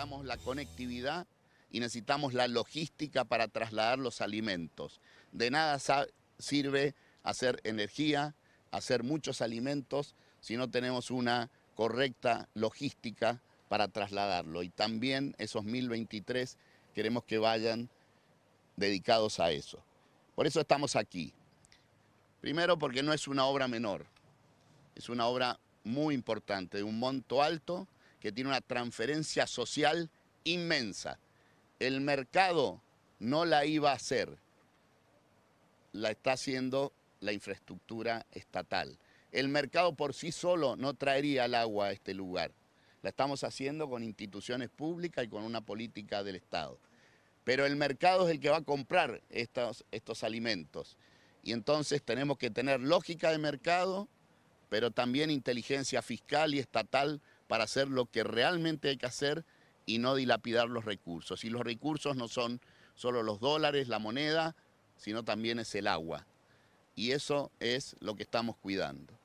necesitamos la conectividad y necesitamos la logística para trasladar los alimentos. De nada sirve hacer energía, hacer muchos alimentos, si no tenemos una correcta logística para trasladarlo. Y también esos 1023 queremos que vayan dedicados a eso. Por eso estamos aquí. Primero porque no es una obra menor, es una obra muy importante, de un monto alto que tiene una transferencia social inmensa. El mercado no la iba a hacer, la está haciendo la infraestructura estatal. El mercado por sí solo no traería el agua a este lugar. La estamos haciendo con instituciones públicas y con una política del Estado. Pero el mercado es el que va a comprar estos, alimentos. Y entonces tenemos que tener lógica de mercado, pero también inteligencia fiscal y estatal para hacer lo que realmente hay que hacer y no dilapidar los recursos. Y los recursos no son solo los dólares, la moneda, sino también es el agua. Y eso es lo que estamos cuidando.